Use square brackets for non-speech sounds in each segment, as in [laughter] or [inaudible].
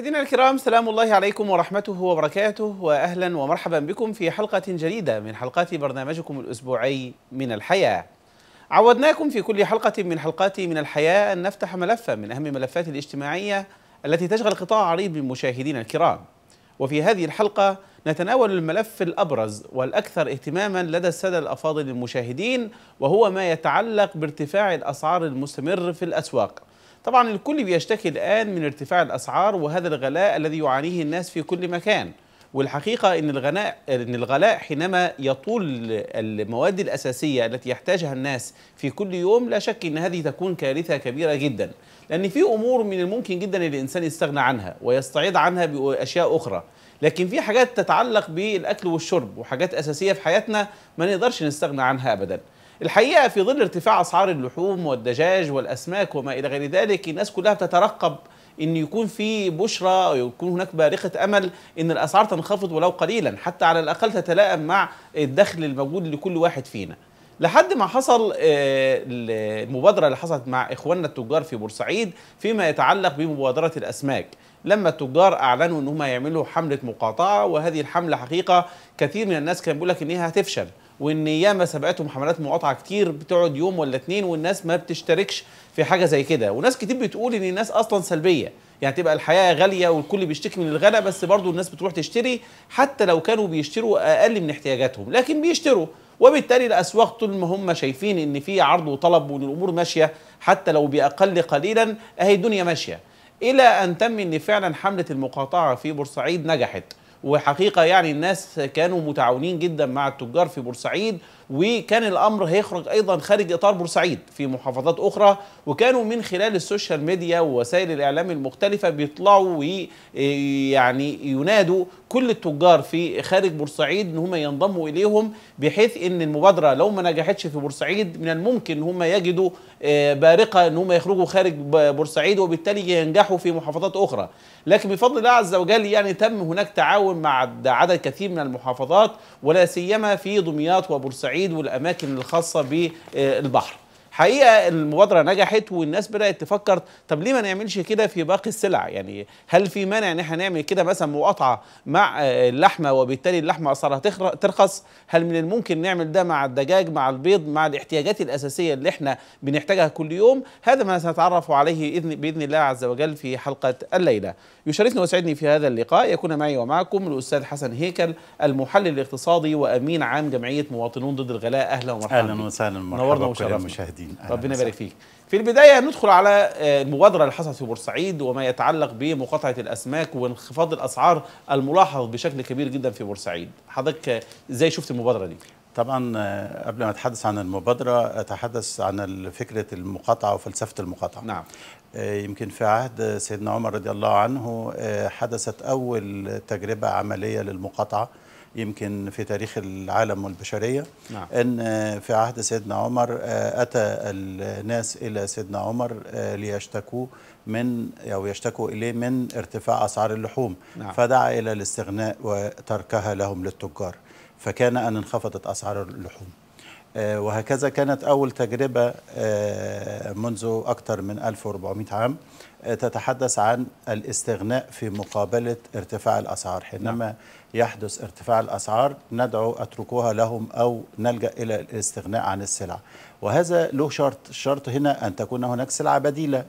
مشاهدينا الكرام سلام الله عليكم ورحمته وبركاته واهلا ومرحبا بكم في حلقه جديده من حلقات برنامجكم الاسبوعي من الحياه. عودناكم في كل حلقه من حلقات من الحياه ان نفتح ملفا من اهم الملفات الاجتماعيه التي تشغل قطاع عريض من مشاهدينا الكرام. وفي هذه الحلقه نتناول الملف الابرز والاكثر اهتماما لدى الساده الافاضل المشاهدين وهو ما يتعلق بارتفاع الاسعار المستمر في الاسواق. طبعا الكل بيشتكي الآن من ارتفاع الأسعار وهذا الغلاء الذي يعانيه الناس في كل مكان والحقيقة إن الغلاء إن الغلاء حينما يطول المواد الأساسية التي يحتاجها الناس في كل يوم لا شك إن هذه تكون كارثة كبيرة جدا لأن في أمور من الممكن جدا الإنسان يستغنى عنها ويستعيض عنها بأشياء أخرى لكن في حاجات تتعلق بالأكل والشرب وحاجات أساسية في حياتنا ما نقدرش نستغنى عنها أبداً الحقيقه في ظل ارتفاع اسعار اللحوم والدجاج والاسماك وما الى غير ذلك الناس كلها بتترقب ان يكون في بشرى ويكون هناك بارقه امل ان الاسعار تنخفض ولو قليلا حتى على الاقل تتلائم مع الدخل الموجود لكل واحد فينا لحد ما حصل آه، المبادره اللي حصلت مع اخواننا التجار في بورسعيد فيما يتعلق بمبادره الاسماك لما التجار اعلنوا ان هم يعملوا حمله مقاطعه وهذه الحمله حقيقه كثير من الناس كان بيقول لك ان هي هتفشل وان ياما سبقتهم حملات مقاطعه كتير بتقعد يوم ولا اتنين والناس ما بتشتركش في حاجه زي كده وناس كتير بتقول ان الناس اصلا سلبيه يعني تبقى الحياه غاليه والكل بيشتكي من الغلا بس برضه الناس بتروح تشتري حتى لو كانوا بيشتروا اقل من احتياجاتهم لكن بيشتروا وبالتالي الاسواق طول ما هم شايفين ان في عرض وطلب وان الامور ماشيه حتى لو باقل قليلا اهي الدنيا ماشيه الى ان تم ان فعلا حمله المقاطعه في بورسعيد نجحت وحقيقه يعني الناس كانوا متعاونين جدا مع التجار في بورسعيد وكان الامر هيخرج ايضا خارج اطار بورسعيد في محافظات اخرى وكانوا من خلال السوشيال ميديا ووسائل الاعلام المختلفه بيطلعوا ويعني ينادوا كل التجار في خارج بورسعيد ان هم ينضموا اليهم بحيث ان المبادره لو ما نجحتش في بورسعيد من الممكن ان هم يجدوا آه، بارقه ان هم يخرجوا خارج بورسعيد وبالتالي ينجحوا في محافظات اخرى لكن بفضل الله عز وجل يعني تم هناك تعاون مع عدد كثير من المحافظات ولا سيما في دمياط وبورسعيد والاماكن الخاصه بالبحر حقيقه المبادره نجحت والناس بدات تفكر طب ليه ما نعملش كده في باقي السلع يعني هل في مانع ان احنا نعمل كده مثلا مقاطعه مع آه، اللحمه وبالتالي اللحمه اسعارها ترخص هل من الممكن نعمل ده مع الدجاج مع البيض مع الاحتياجات الاساسيه اللي احنا بنحتاجها كل يوم هذا ما سنتعرف عليه باذن الله عز وجل في حلقه الليله يشرفني ويسعدني في هذا اللقاء يكون معي ومعكم الاستاذ حسن هيكل المحلل الاقتصادي وامين عام جمعيه مواطنون ضد الغلاء اهلا ومرحبا اهلا وسهلا مرحبا نورنا وشرفنا امين ربنا يبارك فيك في البدايه ندخل على آه، المبادره اللي حصلت في بورسعيد وما يتعلق بمقاطعه الاسماك وانخفاض الاسعار الملاحظ بشكل كبير جدا في بورسعيد حضرتك آه، ازاي شفت المبادره دي طبعا آه، قبل ما اتحدث عن المبادره اتحدث عن فكره المقاطعه وفلسفه المقاطعه نعم يمكن في عهد سيدنا عمر رضي الله عنه حدثت اول تجربه عمليه للمقاطعه يمكن في تاريخ العالم والبشرية نعم. أن في عهد سيدنا عمر آه، أتى الناس إلى سيدنا عمر آه، ليشتكوا من أو يشتكوا إليه من ارتفاع أسعار اللحوم نعم. فدعا إلى الاستغناء وتركها لهم للتجار فكان أن انخفضت أسعار اللحوم آه، وهكذا كانت أول تجربة منذ أكثر من 1400 عام تتحدث عن الاستغناء في مقابلة ارتفاع الأسعار حينما نعم. يحدث ارتفاع الأسعار ندعو أتركوها لهم أو نلجأ إلى الاستغناء عن السلع وهذا له شرط الشرط هنا أن تكون هناك سلعة بديلة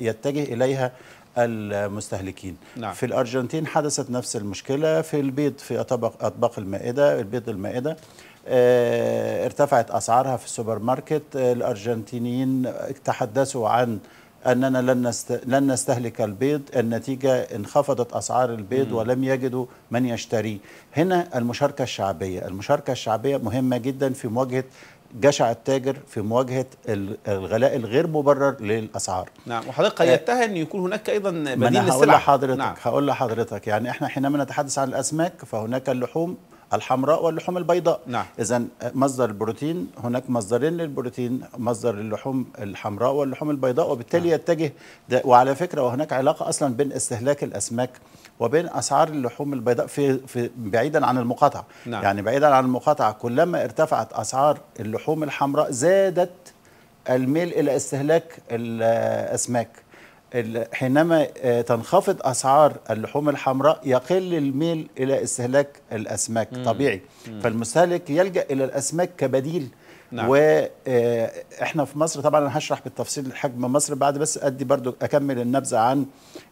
يتجه إليها المستهلكين نعم. في الأرجنتين حدثت نفس المشكلة في البيض في أطباق, أطباق المائدة البيض المائدة آه، ارتفعت أسعارها في السوبر ماركت آه، الأرجنتينيين تحدثوا عن أننا لن, نست... لن نستهلك البيض النتيجة انخفضت أسعار البيض ولم يجدوا من يشتريه هنا المشاركة الشعبية المشاركة الشعبية مهمة جدا في مواجهة جشع التاجر في مواجهه الغلاء الغير مبرر للاسعار. نعم وحضرتك آه، قيدتها ان يكون هناك ايضا بديل للسلع. هقول لحضرتك نعم. هقول لحضرتك يعني احنا حينما نتحدث عن الاسماك فهناك اللحوم الحمراء واللحوم البيضاء نعم. إذا مصدر البروتين هناك مصدرين للبروتين مصدر اللحوم الحمراء واللحوم البيضاء وبالتالي نعم. يتجه وعلى فكرة وهناك علاقة أصلا بين استهلاك الأسماك وبين أسعار اللحوم البيضاء في, في بعيدا عن المقاطعة نعم. يعني بعيدا عن المقاطعة كلما ارتفعت أسعار اللحوم الحمراء زادت الميل إلى استهلاك الأسماك حينما آه، تنخفض اسعار اللحوم الحمراء يقل الميل الى استهلاك الاسماك مم. طبيعي مم. فالمستهلك يلجا الى الاسماك كبديل نعم. واحنا آه، في مصر طبعا انا هشرح بالتفصيل حجم مصر بعد بس ادي برضو اكمل النبذه عن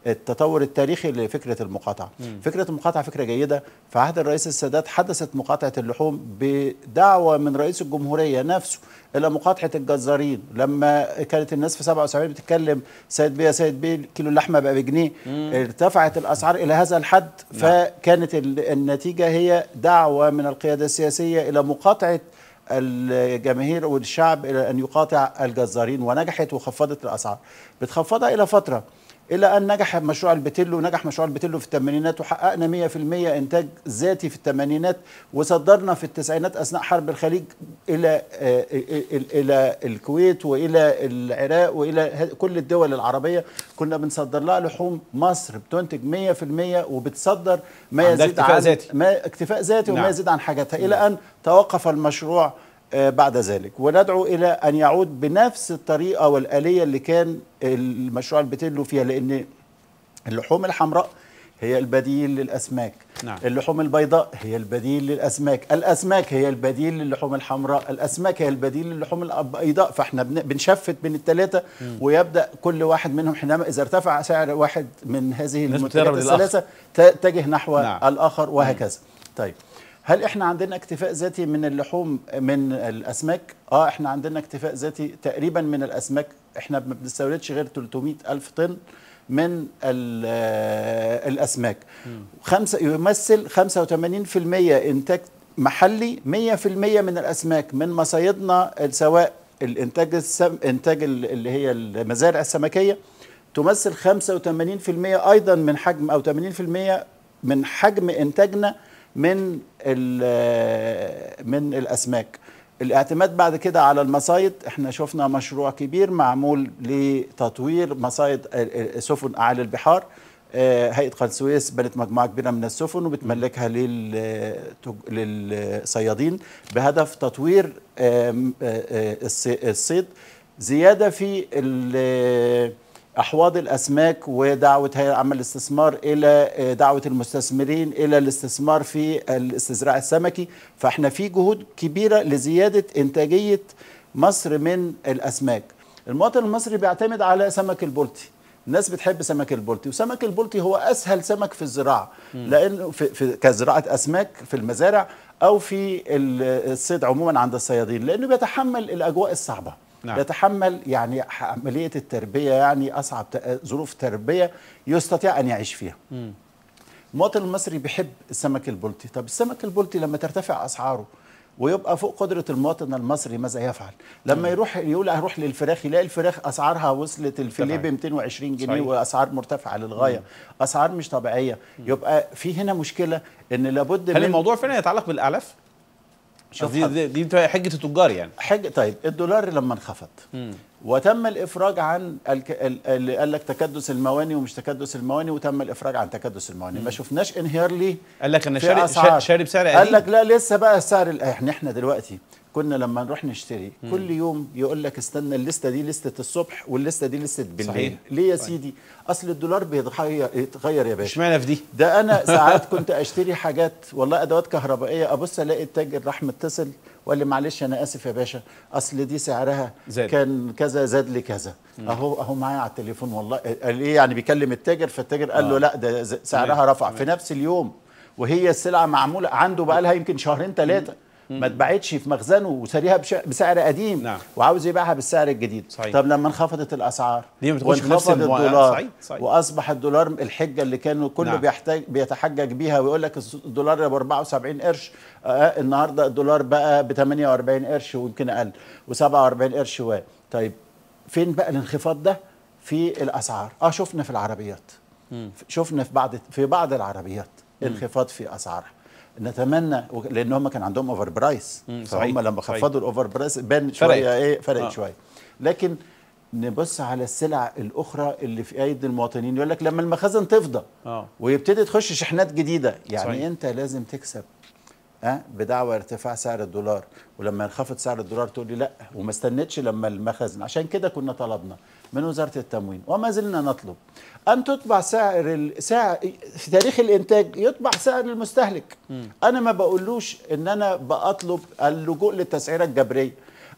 التطور التاريخي لفكره المقاطعه مم. فكره المقاطعه فكره جيده في عهد الرئيس السادات حدثت مقاطعه اللحوم بدعوه من رئيس الجمهوريه نفسه الى مقاطعه الجزارين لما كانت الناس في 77 بتتكلم سيد بيه سيد بيه كيلو اللحمه بقى بجنيه ارتفعت الاسعار الى هذا الحد نعم. فكانت النتيجه هي دعوه من القياده السياسيه الى مقاطعه الجماهير والشعب الى ان يقاطع الجزارين ونجحت وخفضت الاسعار بتخفضها الى فتره الى ان نجح مشروع البتلو نجح مشروع البتلو في الثمانينات وحققنا 100% انتاج ذاتي في الثمانينات وصدرنا في التسعينات اثناء حرب الخليج الى آه، آه، الى الكويت والى العراق والى كل الدول العربيه كنا بنصدر لها لحوم مصر بتنتج 100% وبتصدر ما يزيد عن اكتفاء ذاتي ما اكتفاء ذاتي وما نعم. يزيد عن حاجتها الى ان توقف المشروع آه، بعد ذلك وندعو إلى أن يعود بنفس الطريقة والآلية اللي كان المشروع البتلو فيها لأن اللحوم الحمراء هي البديل للأسماك نعم. اللحوم البيضاء هي البديل للأسماك الأسماك هي البديل للحوم الحمراء الأسماك هي البديل للحوم البيضاء فإحنا بنشفت بين الثلاثة ويبدأ كل واحد منهم حينما إذا ارتفع سعر واحد من هذه المنتجات الثلاثة تتجه نحو نعم. الآخر وهكذا مم. طيب هل احنا عندنا اكتفاء ذاتي من اللحوم من الاسماك اه احنا عندنا اكتفاء ذاتي تقريبا من الاسماك احنا ما بنستوردش غير 300 الف طن من آه، الاسماك خمسة يمثل 85% انتاج محلي 100% من الاسماك من مصايدنا سواء الانتاج السم... انتاج اللي هي المزارع السمكيه تمثل 85% ايضا من حجم او 80% من حجم انتاجنا من من الاسماك الاعتماد بعد كده على المصايد احنا شفنا مشروع كبير معمول لتطوير مصايد سفن اعالي البحار آه، هيئه قناه السويس بنت مجموعه كبيره من السفن وبتملكها للصيادين بهدف تطوير آه، آه، الصيد زياده في احواض الاسماك ودعوه هيئه عامه الاستثمار الى آه، دعوه المستثمرين الى الاستثمار في الاستزراع السمكي فاحنا في جهود كبيره لزياده انتاجيه مصر من الاسماك المواطن المصري بيعتمد على سمك البلطي الناس بتحب سمك البلطي وسمك البلطي هو اسهل سمك في الزراعه لانه في, في كزراعه اسماك في المزارع او في الصيد عموما عند الصيادين لانه بيتحمل الاجواء الصعبه نعم. يتحمل يعني عملية التربية يعني أصعب ظروف تربية يستطيع أن يعيش فيها مم. المواطن المصري بيحب السمك البلطي طب السمك البلطي لما ترتفع أسعاره ويبقى فوق قدرة المواطن المصري ماذا يفعل لما مم. يروح يقول أروح للفراخ يلاقي الفراخ أسعارها وصلت الفيليب ب 220 جنيه صحيح. وأسعار مرتفعة للغاية مم. أسعار مش طبيعية مم. يبقى في هنا مشكلة إن لابد هل من الموضوع فعلا يتعلق بالأعلاف؟ شوف دي, دي, دي حجه التجار يعني حجه طيب الدولار لما انخفض وتم الافراج عن الك... اللي قال لك تكدس المواني ومش تكدس المواني وتم الافراج عن تكدس المواني مم. ما شفناش انهيار ليه قال لك انا شاري شاري بسعر قليل قال لك لا لسه بقى السعر احنا احنا دلوقتي كنا لما نروح نشتري مم. كل يوم يقول لك استنى الليسته دي لسته الصبح والليسته دي لسته بالليل صحيح. ليه يا طيب. سيدي اصل الدولار بيتغير يتغير يا باشا اشمعنى في دي ده انا [laughs] ساعات كنت اشتري حاجات والله ادوات كهربائيه ابص الاقي التاجر راح متصل وقال لي معلش انا اسف يا باشا اصل دي سعرها زاد. كان كذا زاد لي كذا اهو اهو معايا على التليفون والله قال ايه يعني بيكلم التاجر فالتاجر قال له آه. لا ده سعرها رفع في نفس اليوم وهي السلعه معموله عنده بقى لها يمكن شهرين ثلاثه ما اتباعتش في مخزنه وسريها بسعر قديم نعم. وعاوز يبيعها بالسعر الجديد صحيح. طب لما انخفضت الاسعار دي ما تكونش نفس الدولار صحيح. صحيح. واصبح الدولار الحجه اللي كانوا كله نعم. بيحتاج بيتحجج بيها ويقول لك الدولار ب 74 قرش آه النهارده الدولار بقى ب 48 قرش ويمكن اقل و47 قرش و طيب فين بقى الانخفاض ده في الاسعار اه شفنا في العربيات مم. شفنا في بعض في بعض العربيات انخفاض في اسعارها نتمنى لان هم كان عندهم اوفر برايس فهم لما خفضوا الاوفر برايس بان شويه ايه فرقت آه. شويه لكن نبص على السلع الاخرى اللي في ايدي المواطنين يقول لك لما المخازن تفضى آه. ويبتدي تخش شحنات جديده يعني صحيح. انت لازم تكسب ها بدعوه ارتفاع سعر الدولار ولما ينخفض سعر الدولار تقول لي لا وما استنتش لما المخازن عشان كده كنا طلبنا من وزارة التموين وما زلنا نطلب أن تطبع سعر سعر في تاريخ الإنتاج يطبع سعر المستهلك م. أنا ما بقولوش إن أنا بطلب اللجوء للتسعيرة الجبرية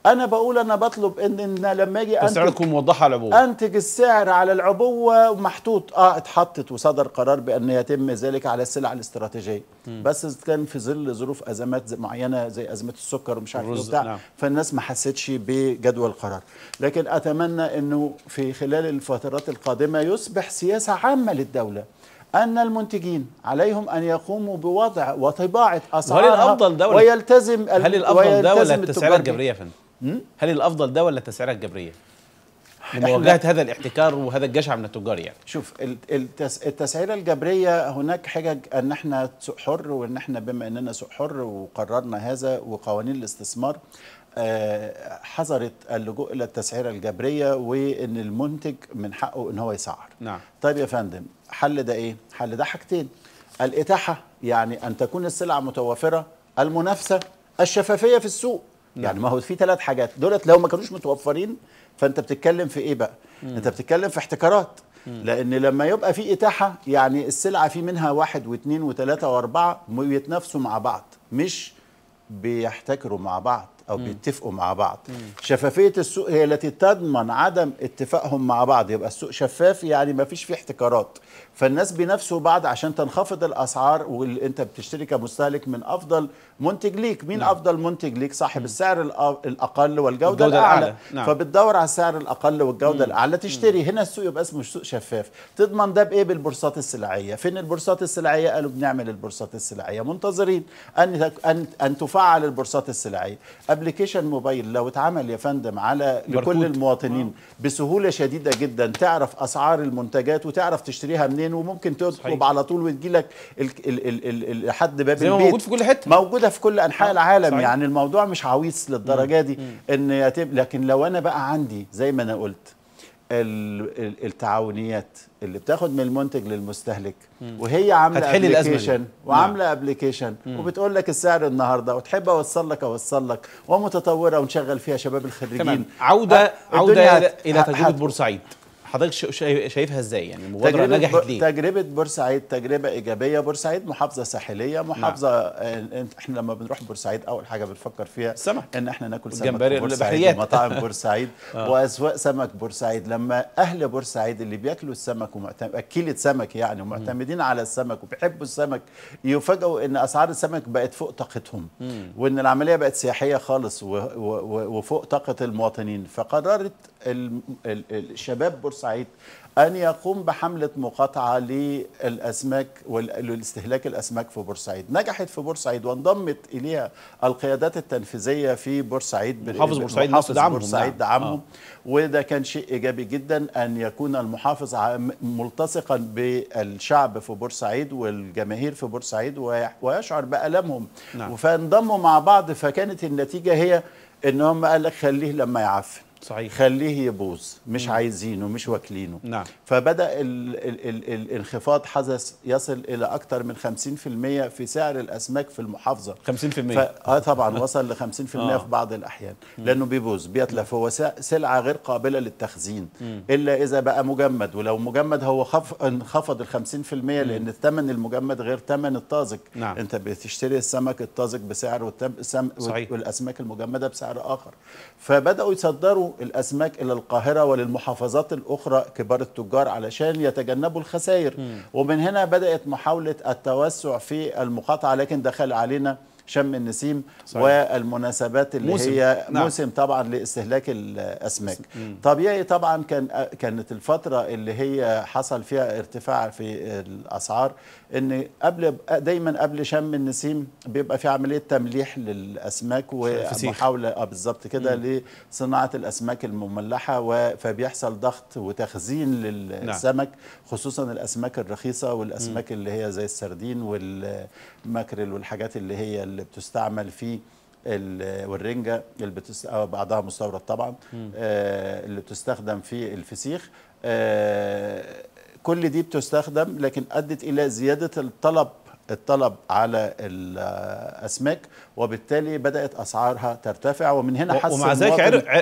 انا بقول انا بطلب ان, إن لما اجي انتج تكون على العبوه انتج السعر على العبوه محطوط اه اتحطت وصدر قرار بان يتم ذلك على السلع الاستراتيجيه بس كان في ظل ظروف ازمات زي معينه زي ازمه السكر ومش عارف ايه بتاع نعم. فالناس ما حستش بجدوى القرار لكن اتمنى انه في خلال الفترات القادمه يصبح سياسه عامه للدوله أن المنتجين عليهم أن يقوموا بوضع وطباعة أسعارها هل الأفضل دولة ويلتزم هل الأفضل دولة التسعيرات الجبرية فندم؟ هل الافضل ده ولا التسعيرات الجبريه؟ لمواجهه هذا الاحتكار وهذا الجشع من التجار يعني شوف التسعيره الجبريه هناك حجج ان احنا سوق حر وان احنا بما اننا سوق حر وقررنا هذا وقوانين الاستثمار آه، حظرت اللجوء الى التسعيره الجبريه وان المنتج من حقه ان هو يسعر نعم طيب يا فندم حل ده ايه حل ده حاجتين الاتاحه يعني ان تكون السلع متوفره المنافسه الشفافيه في السوق نعم. يعني ما هو في ثلاث حاجات دولت لو ما كانوش متوفرين فانت بتتكلم في ايه بقى مم. انت بتتكلم في احتكارات مم. لان لما يبقى في اتاحه يعني السلعه في منها واحد واثنين وثلاثه واربعه بيتنافسوا مع بعض مش بيحتكروا مع بعض او م. بيتفقوا مع بعض م. شفافيه السوق هي التي تضمن عدم اتفاقهم مع بعض يبقى السوق شفاف يعني ما فيش فيه احتكارات فالناس بينافسوا بعض عشان تنخفض الاسعار واللي انت بتشتري كمستهلك من افضل منتج ليك مين نعم. افضل منتج ليك صاحب م. السعر الاقل والجوده الاعلى, الأعلى. نعم. فبتدور على السعر الاقل والجوده م. الاعلى تشتري م. هنا السوق يبقى اسمه سوق شفاف تضمن ده بايه بالبورصات السلعيه فين البورصات السلعيه قالوا بنعمل البورصات السلعيه منتظرين ان ان, أن تفعل البورصات السلعيه ابلكيشن موبايل لو اتعمل يا فندم على لكل بركوت. المواطنين آه. بسهوله شديده جدا تعرف اسعار المنتجات وتعرف تشتريها منين وممكن تطلب على طول وتجي لك لحد باب زي البيت موجود في كل حته موجوده في كل انحاء آه. العالم صحيح. يعني الموضوع مش عويص للدرجه دي ان يتب... لكن لو انا بقى عندي زي ما انا قلت التعاونيات اللي بتاخد من المنتج للمستهلك وهي عامله ابلكيشن نعم. وعامله ابلكيشن وبتقول لك السعر النهارده وتحب اوصل لك اوصل لك ومتطوره ونشغل فيها شباب الخريجين عوده أه، عوده الى تجربه بورسعيد حضرتك شايفها ازاي يعني المبادره نجحت ليه تجربه بورسعيد تجربه ايجابيه بورسعيد محافظه ساحليه نعم. محافظه نعم. احنا لما بنروح بورسعيد اول حاجه بنفكر فيها سمك ان احنا ناكل سمك بورسعيد مطاعم بورسعيد [laughs] آه. واسواق سمك بورسعيد لما اهل بورسعيد اللي بياكلوا السمك ومعتمد اكيله سمك يعني ومعتمدين على السمك وبيحبوا السمك يفاجئوا ان اسعار السمك بقت فوق طاقتهم وان العمليه بقت سياحيه خالص وفوق طاقه المواطنين فقررت الشباب بورسعيد أن يقوم بحملة مقاطعة للأسماك والاستهلاك الأسماك في بورسعيد نجحت في بورسعيد وانضمت إليها القيادات التنفيذية في بورسعيد محافظ بورسعيد محافظ دعمهم, بورسعيد يعني. دعمهم. آه. وده كان شيء إيجابي جدا أن يكون المحافظ ملتصقا بالشعب في بورسعيد والجماهير في بورسعيد ويشعر بألمهم نعم. فانضموا مع بعض فكانت النتيجة هي أنهم قال لك خليه لما يعفن صحيح خليه يبوظ مش مم. عايزينه مش واكلينه نعم. فبدا ال ال الـ الانخفاض حدث يصل الى اكثر من 50% في سعر الاسماك في المحافظه 50% ف... اه طبعا وصل ل 50% آه. في بعض الاحيان مم. لانه بيبوظ بيتلف هو سلعه غير قابله للتخزين مم. الا اذا بقى مجمد ولو مجمد هو خف... انخفض ال 50% لان الثمن المجمد غير ثمن الطازج نعم. انت بتشتري السمك الطازج بسعر والتم... السم... صحيح. والاسماك المجمده بسعر اخر فبداوا يصدروا الأسماك إلى القاهرة وللمحافظات الأخرى كبار التجار علشان يتجنبوا الخسائر ومن هنا بدأت محاولة التوسع في المقاطعة لكن دخل علينا شم النسيم صحيح. والمناسبات اللي موسم. هي نعم. موسم طبعا لاستهلاك الاسماك مم. طبيعي طبعا كان كانت الفتره اللي هي حصل فيها ارتفاع في الاسعار ان قبل دايما قبل شم النسيم بيبقى في عمليه تمليح للاسماك ومحاوله اه بالظبط كده لصناعه الاسماك المملحه فبيحصل ضغط وتخزين نعم. للسمك نعم. خصوصا الاسماك الرخيصه والاسماك مم. اللي هي زي السردين والماكريل والحاجات اللي هي اللي بتستعمل في والرنجة اللي بتست... آه، بعضها مستورد طبعا آه اللي بتستخدم في الفسيخ آه كل دي بتستخدم لكن أدت إلى زيادة الطلب الطلب على الاسماك وبالتالي بدات اسعارها ترتفع ومن هنا حس ومع ذلك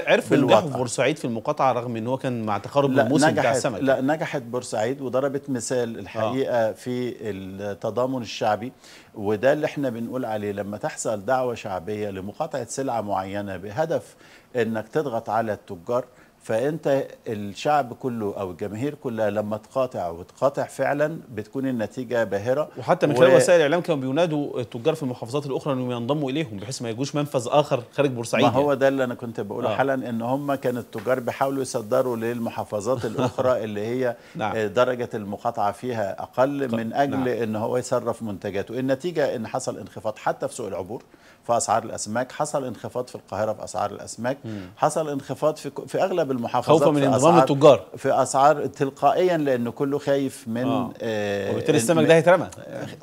عرفوا نجاح بورسعيد في المقاطعه رغم ان هو كان مع تقارب الموسم بتاع السمك لا نجحت بورسعيد وضربت مثال الحقيقه آه. في التضامن الشعبي وده اللي احنا بنقول عليه لما تحصل دعوه شعبيه لمقاطعه سلعه معينه بهدف انك تضغط على التجار فانت الشعب كله او الجماهير كلها لما تقاطع وتقاطع فعلا بتكون النتيجه باهره وحتى من خلال و... وسائل الاعلام كانوا بينادوا التجار في المحافظات الاخرى انهم ينضموا اليهم بحيث ما يجوش منفذ اخر خارج بورسعيد ما هو يعني. ده اللي انا كنت بقوله آه. حالا ان هم كان التجار بيحاولوا يصدروا للمحافظات الاخرى [laughs] اللي هي نعم. درجه المقاطعه فيها اقل من اجل نعم. ان هو يصرف منتجاته النتيجه ان حصل انخفاض حتى في سوق العبور في اسعار الاسماك حصل انخفاض في القاهره في اسعار الاسماك م. حصل انخفاض في في اغلب اغلب المحافظات خوفا من انضمام التجار في اسعار تلقائيا لان كله خايف من آه. آه وبالتالي السمك ده هيترمى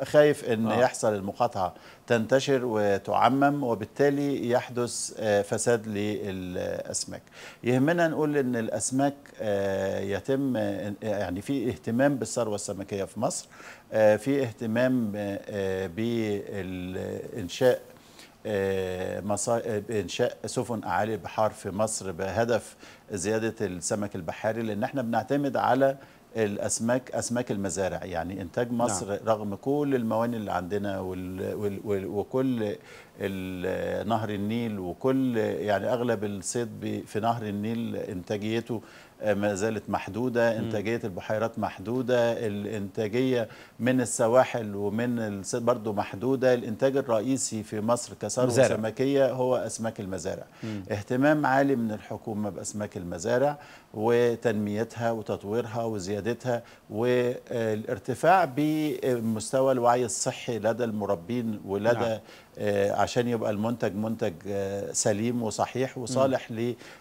خايف ان آه. يحصل المقاطعه تنتشر وتعمم وبالتالي يحدث آه، فساد للاسماك يهمنا نقول ان الاسماك آه، يتم آه، يعني في اهتمام بالثروه السمكيه في مصر في اهتمام بانشاء آه، آه، انشاء سفن اعالي البحار في مصر بهدف زياده السمك البحري لان احنا بنعتمد على الاسماك اسماك المزارع يعني انتاج مصر نعم. رغم كل الموانئ اللي عندنا وال وال وال وكل نهر النيل وكل يعني اغلب الصيد في نهر النيل انتاجيته آه، ما زالت محدودة إنتاجية البحيرات محدودة الإنتاجية من السواحل ومن برضه محدودة الإنتاج الرئيسي في مصر كثروة سمكية هو أسماك المزارع مم. اهتمام عالي من الحكومة بأسماك المزارع وتنميتها وتطويرها وزيادتها والارتفاع بمستوى الوعي الصحي لدى المربين ولدى نعم. آه، عشان يبقى المنتج منتج آه، سليم وصحيح وصالح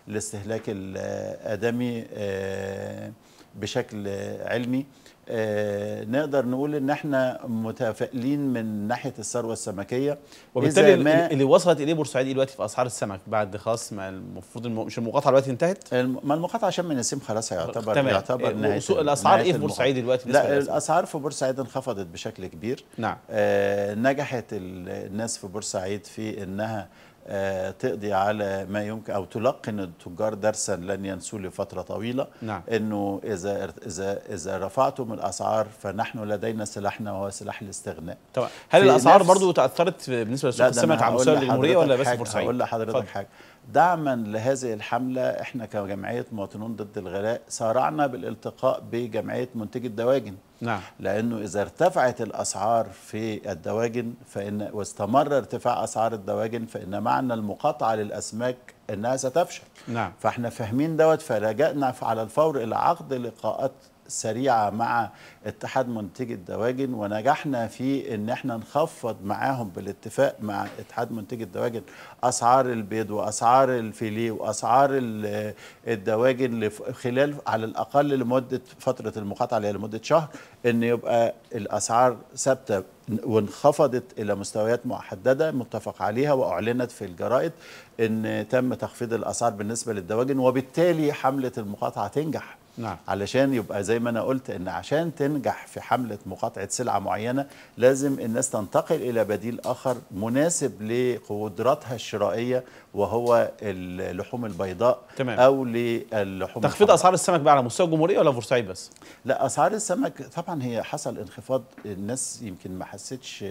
للاستهلاك الآدمي آه، بشكل علمي آه، نقدر نقول ان احنا متفائلين من ناحيه الثروه السمكيه وبالتالي اللي وصلت اليه بورسعيد دلوقتي في اسعار السمك بعد خلاص ما المفروض مش المقاطعه دلوقتي انتهت؟ ما المقاطعه عشان من نسيم خلاص هيعتبر تمام. يعتبر نهايه الاسعار ايه في بورسعيد دلوقتي؟ لا الاسعار في بورسعيد انخفضت بشكل كبير نعم آه نجحت الناس في بورسعيد في انها آه، تقضي على ما يمكن او تلقن التجار درسا لن ينسوه لفتره طويله نعم. انه اذا اذا اذا رفعتم الاسعار فنحن لدينا سلاحنا وهو سلاح الاستغناء طبعا هل الاسعار برضو تاثرت بالنسبه لسوق السمك على مستوى الجمهوريه ولا بس بورسعيد؟ هقول لحضرتك حاجه دعما لهذه الحملة احنا كجمعية مواطنون ضد الغلاء سارعنا بالالتقاء بجمعية منتج الدواجن نعم. لأنه إذا ارتفعت الأسعار في الدواجن فإن واستمر ارتفاع أسعار الدواجن فإن معنى المقاطعة للأسماك أنها ستفشل نعم. فإحنا فاهمين دوت فلجأنا على الفور إلى عقد لقاءات سريعه مع اتحاد منتجي الدواجن ونجحنا في ان احنا نخفض معاهم بالاتفاق مع اتحاد منتجي الدواجن اسعار البيض واسعار الفيليه واسعار الدواجن خلال على الاقل لمده فتره المقاطعه اللي هي لمده شهر ان يبقى الاسعار ثابته وانخفضت الى مستويات محدده متفق عليها واعلنت في الجرائد ان تم تخفيض الاسعار بالنسبه للدواجن وبالتالي حمله المقاطعه تنجح نعم. علشان يبقى زي ما انا قلت ان عشان تنجح في حمله مقاطعه سلعه معينه لازم الناس تنتقل الى بديل اخر مناسب لقدراتها الشرائيه وهو اللحوم البيضاء تمام. او للحوم تخفيض اسعار السمك بقى على مستوى الجمهوريه ولا بورسعيد بس لا اسعار السمك طبعا هي حصل انخفاض الناس يمكن ما حستش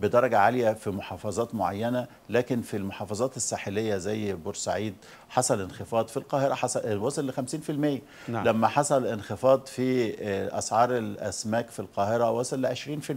بدرجه عاليه في محافظات معينه لكن في المحافظات الساحليه زي بورسعيد حصل انخفاض في القاهره حصل وصل ل 50% نعم. لما حصل انخفاض في آه، اسعار الاسماك في القاهره وصل ل 20%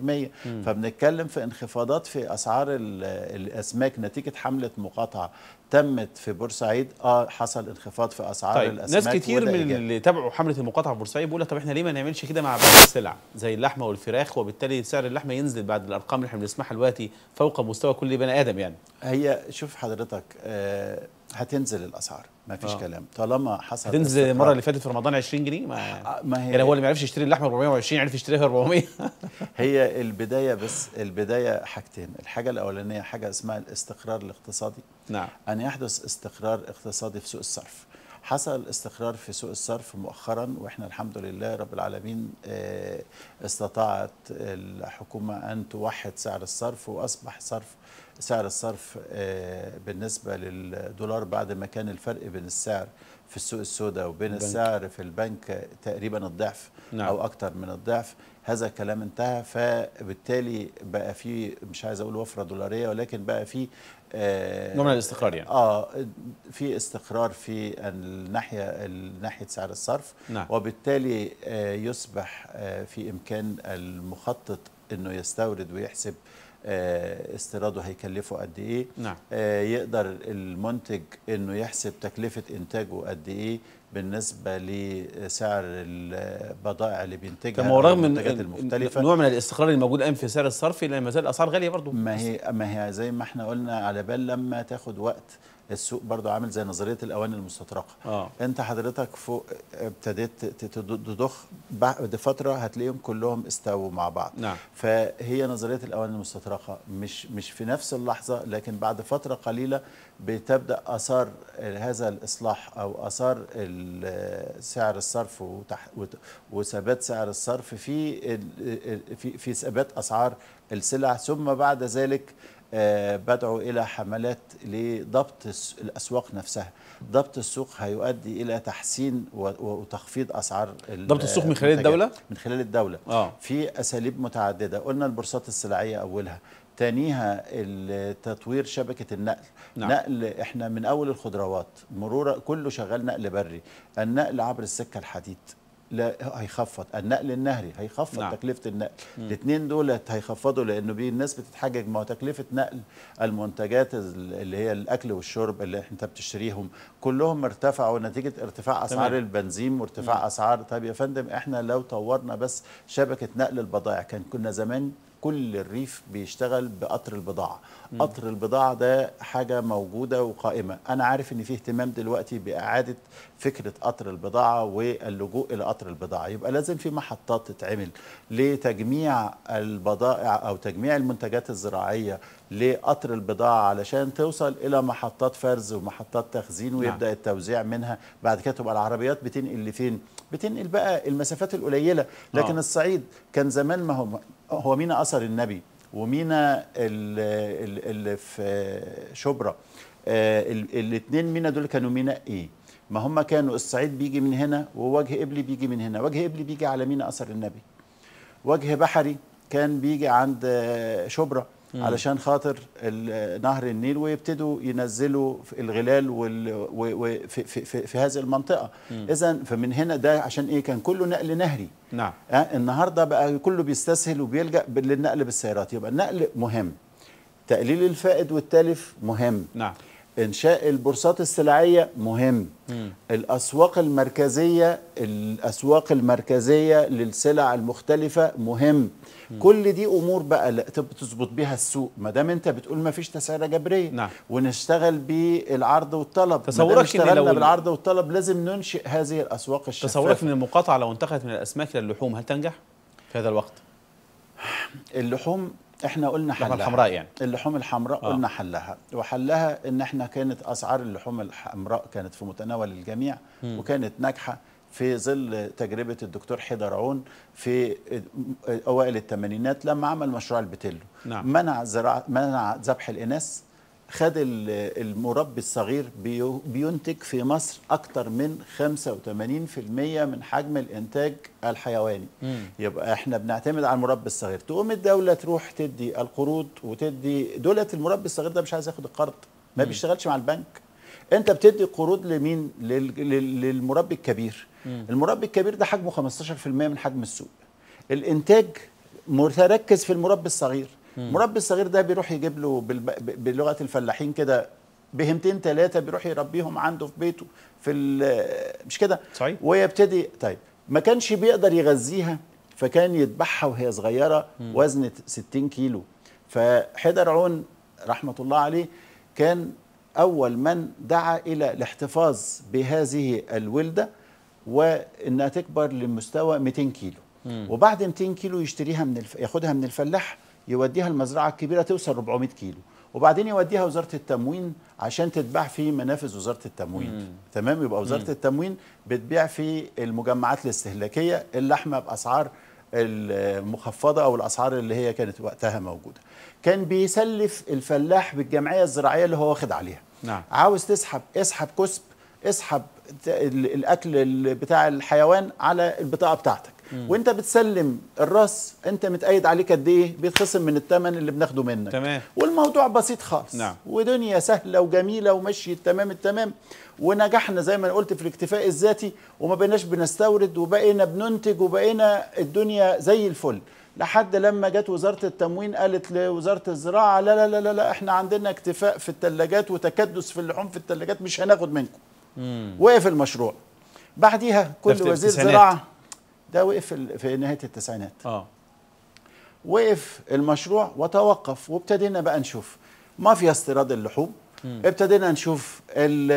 فبنتكلم في انخفاضات في اسعار الاسماك نتيجه حمله مقاطعه تمت في بورسعيد اه حصل انخفاض في اسعار طيب. الاسماك ناس كتير من إيجاب. اللي تابعوا حمله المقاطعه في بورسعيد بيقول طب احنا ليه ما نعملش كده مع باقي السلع زي اللحمه والفراخ وبالتالي سعر اللحمه ينزل بعد الارقام اللي احنا بنسمعها دلوقتي فوق مستوى كل بني ادم يعني هي شوف حضرتك آه هتنزل الاسعار ما فيش آه. كلام طالما حصل هتنزل المره اللي فاتت في رمضان 20 جنيه ما, آه ما هي يعني هو اللي ما يعرفش يشتري اللحمه ب 420 عرف يشتريها ب 400 [laughs] هي البدايه بس البدايه حاجتين الحاجه الاولانيه حاجه اسمها الاستقرار الاقتصادي نعم ان يحدث استقرار اقتصادي في سوق الصرف حصل استقرار في سوق الصرف مؤخرا واحنا الحمد لله رب العالمين آه، استطاعت الحكومه ان توحد سعر الصرف واصبح صرف سعر الصرف آه، بالنسبة للدولار بعد ما كان الفرق بين السعر في السوق السوداء وبين البنك. السعر في البنك تقريبا الضعف نعم. أو أكثر من الضعف هذا الكلام انتهى فبالتالي بقى في مش عايز أقول وفرة دولارية ولكن بقى في آه، نوع من الاستقرار يعني اه في استقرار في الناحيه ناحيه سعر الصرف نعم. وبالتالي آه، يصبح في امكان المخطط انه يستورد ويحسب آه، استيراده هيكلفه قد ايه نعم. آه، يقدر المنتج انه يحسب تكلفه انتاجه قد ايه بالنسبه لسعر البضائع اللي بينتجها طب رغم المختلفه نوع من الاستقرار الموجود الان في سعر الصرف لان ما زال الاسعار غاليه برضه ما هي ما هي زي ما احنا قلنا على بال لما تاخد وقت السوق برضه عامل زي نظريه الاواني المستطرقه آه. انت حضرتك فوق ابتديت تضخ بعد فتره هتلاقيهم كلهم استووا مع بعض نعم. فهي نظريه الاواني المستطرقه مش مش في نفس اللحظه لكن بعد فتره قليله بتبدا اثار هذا الاصلاح او اثار سعر الصرف وثبات سعر الصرف في في في ثبات اسعار السلع ثم بعد ذلك آه، بدعو الى حملات لضبط الاسواق نفسها ضبط السوق هيؤدي الى تحسين وتخفيض اسعار ضبط السوق من خلال الدوله من خلال الدوله آه. في اساليب متعدده قلنا البورصات السلعيه اولها تانيها تطوير شبكة النقل نعم. نقل احنا من أول الخضروات مرورة كله شغال نقل بري النقل عبر السكة الحديد لا هيخفض النقل النهري هيخفض نعم. تكلفه النقل الاثنين دول هيخفضوا لانه بيه الناس بتتحجج ما هو تكلفه نقل المنتجات اللي هي الاكل والشرب اللي انت بتشتريهم كلهم ارتفعوا نتيجه ارتفاع اسعار تمام. البنزين وارتفاع مم. اسعار طب يا فندم احنا لو طورنا بس شبكه نقل البضائع كان كنا زمان كل الريف بيشتغل بقطر البضاعه قطر البضاعه ده حاجه موجوده وقائمه انا عارف ان في اهتمام دلوقتي باعاده فكره قطر البضاعه واللجوء الى قطر البضاعه يبقى لازم في محطات تتعمل لتجميع البضائع او تجميع المنتجات الزراعيه لقطر البضاعة علشان توصل إلى محطات فرز ومحطات تخزين ويبدأ نعم. التوزيع منها بعد كده تبقى العربيات بتنقل لفين بتنقل بقى المسافات القليلة لكن آه. الصعيد كان زمان ما هو هو مينا أثر النبي ومينا اللي في شبرا آه، الاثنين مينا دول كانوا مين ايه ما هم كانوا الصعيد بيجي من هنا ووجه إبلي بيجي من هنا وجه إبلي بيجي على مينا أثر النبي وجه بحري كان بيجي عند آه، شبرا مم. علشان خاطر نهر النيل ويبتدوا ينزلوا الغلال وال... و... و... في... في... في هذه المنطقه اذا فمن هنا ده عشان ايه كان كله نقل نهري نعم أه؟ النهارده بقى كله بيستسهل وبيلجا للنقل بالسيارات يبقى النقل مهم تقليل الفائد والتلف مهم نعم انشاء البورصات السلعيه مهم مم. الاسواق المركزيه الاسواق المركزيه للسلع المختلفه مهم مم. كل دي امور بقى تظبط بيها السوق ما دام انت بتقول ما فيش تسعيره جبريه نعم. ونشتغل بالعرض والطلب تصورك ان اشتغلنا لو... بالعرض والطلب لازم ننشئ هذه الاسواق الشفافه تصورك ان المقاطعه لو انتقلت من الاسماك للحوم هل تنجح في هذا الوقت اللحوم احنا قلنا حلها اللحوم الحمراء يعني اللحوم الحمراء آه. قلنا حلها وحلها ان احنا كانت اسعار اللحوم الحمراء كانت في متناول الجميع م. وكانت ناجحه في ظل تجربه الدكتور حيدر عون في اوائل الثمانينات لما عمل مشروع البتيلو نعم. منع زراعه منع ذبح الاناث خد المربي الصغير بينتج في مصر اكتر من 85% من حجم الانتاج الحيواني مم. يبقى احنا بنعتمد على المربي الصغير تقوم الدوله تروح تدي القروض وتدي دولت المربي الصغير ده مش عايز ياخد القرض ما مم. بيشتغلش مع البنك انت بتدي قروض لمين للمربي الكبير مم. المربي الكبير ده حجمه 15% من حجم السوق الانتاج متركز في المربي الصغير مربي الصغير ده بيروح يجيب له بلغه الفلاحين كده بهمتين ثلاثه بيروح يربيهم عنده في بيته في مش كده صحيح ويبتدي طيب ما كانش بيقدر يغذيها فكان يذبحها وهي صغيره مم. وزن 60 كيلو فحيدر عون رحمه الله عليه كان اول من دعا الى الاحتفاظ بهذه الولده وانها تكبر لمستوى 200 كيلو مم. وبعد 200 كيلو يشتريها من الف... ياخدها من الفلاح يوديها المزرعة الكبيرة توصل 400 كيلو وبعدين يوديها وزارة التموين عشان تتباع في منافذ وزارة التموين مم. تمام يبقى وزارة مم. التموين بتبيع في المجمعات الاستهلاكية اللحمة بأسعار المخفضة أو الأسعار اللي هي كانت وقتها موجودة كان بيسلف الفلاح بالجمعية الزراعية اللي هو واخد عليها نعم. عاوز تسحب اسحب كسب اسحب الأكل بتاع الحيوان على البطاقة بتاعتك مم. وانت بتسلم الراس انت متقيد عليك قد ايه بيتخصم من الثمن اللي بناخده منك تمام. والموضوع بسيط خالص نعم. ودنيا سهله وجميله ومشي تمام التمام ونجحنا زي ما انا قلت في الاكتفاء الذاتي وما بقيناش بنستورد وبقينا بننتج وبقينا الدنيا زي الفل لحد لما جت وزاره التموين قالت لوزاره الزراعه لا لا لا لا, لا احنا عندنا اكتفاء في الثلاجات وتكدس في اللحوم في الثلاجات مش هناخد منكم وقف المشروع بعديها كل وزير زراعه ده وقف في نهايه التسعينات اه وقف المشروع وتوقف وابتدينا بقى نشوف ما في استيراد اللحوم ابتدينا نشوف الـ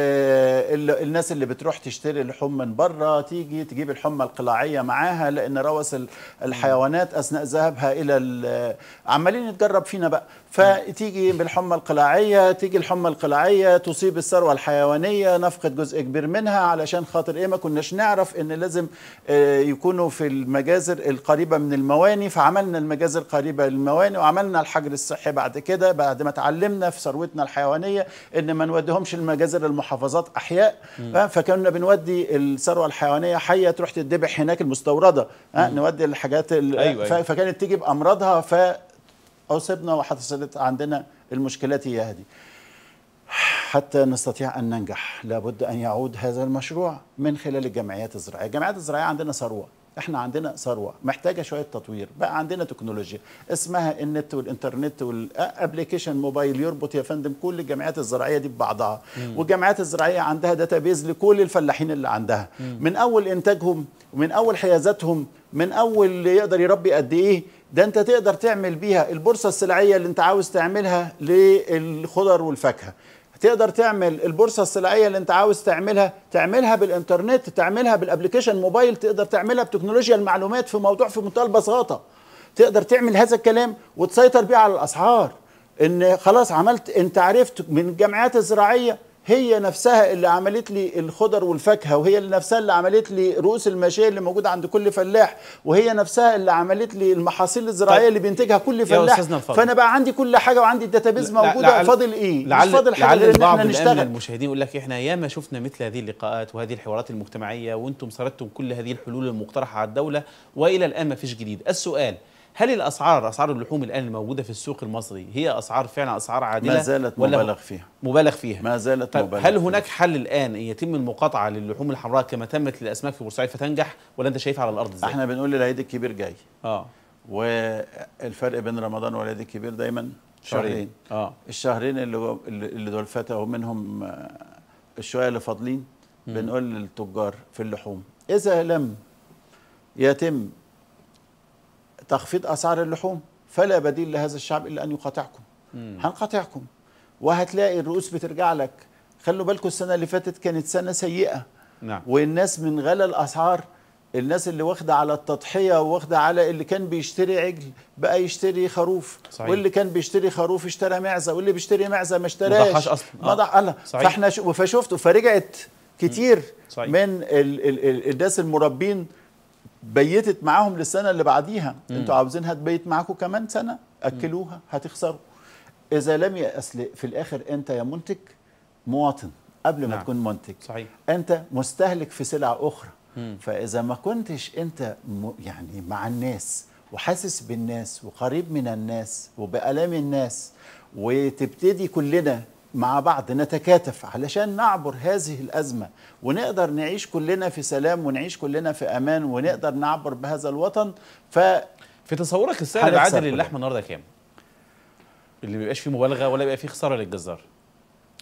الـ الناس اللي بتروح تشتري اللحوم من بره تيجي تجيب الحمى القلاعيه معاها لان روس الحيوانات اثناء ذهابها الى عمالين يتجرب فينا بقى فتيجي بالحمى القلاعيه تيجي الحمى القلاعيه تصيب الثروه الحيوانيه نفقد جزء كبير منها علشان خاطر ايه ما كناش نعرف ان لازم آه، يكونوا في المجازر القريبه من المواني فعملنا المجازر قريبه للمواني وعملنا الحجر الصحي بعد كده بعد ما اتعلمنا في ثروتنا الحيوانيه ان ما نوديهمش المجازر المحافظات احياء فكنا بنودي الثروه الحيوانيه حيه تروح تتذبح هناك المستورده نودي الحاجات أيوة, أيوة. فكانت تيجي بامراضها ف أصبنا وحصلت عندنا المشكلات هي هذه حتى نستطيع أن ننجح لابد أن يعود هذا المشروع من خلال الجمعيات الزراعية الجمعيات الزراعية عندنا ثروة احنا عندنا ثروه محتاجه شويه تطوير بقى عندنا تكنولوجيا اسمها النت والانترنت والابلكيشن موبايل يربط يا فندم كل الجمعيات الزراعيه دي ببعضها مم. والجمعيات الزراعيه عندها داتابيز لكل الفلاحين اللي عندها مم. من اول انتاجهم ومن اول حيازاتهم من اول اللي يقدر يربي قد ايه ده انت تقدر تعمل بيها البورصه السلعيه اللي انت عاوز تعملها للخضر والفاكهه تقدر تعمل البورصه السلعيه اللي انت عاوز تعملها تعملها بالانترنت تعملها بالابلكيشن موبايل تقدر تعملها بتكنولوجيا المعلومات في موضوع في منتهى البساطه تقدر تعمل هذا الكلام وتسيطر بيه على الاسعار ان خلاص عملت انت عرفت من الجمعيات الزراعيه هي نفسها اللي عملت لي الخضر والفاكهه وهي اللي نفسها اللي عملت لي رؤوس الماشيه اللي موجوده عند كل فلاح وهي نفسها اللي عملت لي المحاصيل الزراعيه طيب. اللي بينتجها كل فلاح فانا بقى عندي كل حاجه وعندي الداتابيز موجوده لعل فاضل ايه لعل مش فاضل حاجه ان احنا نشتغل المشاهدين يقول لك احنا ياما شفنا مثل هذه اللقاءات وهذه الحوارات المجتمعيه وانتم سردتم كل هذه الحلول المقترحه على الدوله والى الان ما فيش جديد السؤال هل الاسعار اسعار اللحوم الان الموجوده في السوق المصري هي اسعار فعلا اسعار عادله ما زالت مبالغ فيها مبالغ فيها ما زالت طيب، مبالغ هل هناك حل الان ان يتم المقاطعه للحوم الحمراء كما تمت للاسماك في بورسعيد فتنجح ولا انت شايفها على الارض ازاي احنا بنقول العيد الكبير جاي اه والفرق بين رمضان والعيد الكبير دايما شهرين, شهرين. اه الشهرين اللي اللي دول فاتوا منهم آه، الشويه اللي فاضلين بنقول للتجار في اللحوم اذا لم يتم تخفيض أسعار اللحوم فلا بديل لهذا الشعب إلا أن يقاطعكم مم. هنقاطعكم وهتلاقي الرؤوس بترجع لك خلوا بالكم السنة اللي فاتت كانت سنة سيئة نعم. والناس من غلى الأسعار الناس اللي واخده على التضحيه واخده على اللي كان بيشتري عجل بقى يشتري خروف صحيح. واللي كان بيشتري خروف اشترى معزه واللي بيشتري معزه ما اشتراش اصلا ما ضحش اصلا آه. فاحنا شو فشفته فرجعت كتير صحيح. من ال ال ال الناس المربين بيتت معاهم للسنه اللي بعديها انتوا عاوزينها تبيت معاكم كمان سنه اكلوها هتخسروا اذا لم يأسل في الاخر انت يا منتج مواطن قبل ما نعم. تكون منتج صحيح. انت مستهلك في سلع اخرى مم. فاذا ما كنتش انت م... يعني مع الناس وحاسس بالناس وقريب من الناس وبالام الناس وتبتدي كلنا مع بعض نتكاتف علشان نعبر هذه الأزمة ونقدر نعيش كلنا في سلام ونعيش كلنا في أمان ونقدر نعبر بهذا الوطن ف في تصورك السعر العادل للحمة النهارده كام؟ اللي ما بيبقاش فيه مبالغة ولا بيبقى فيه خسارة للجزار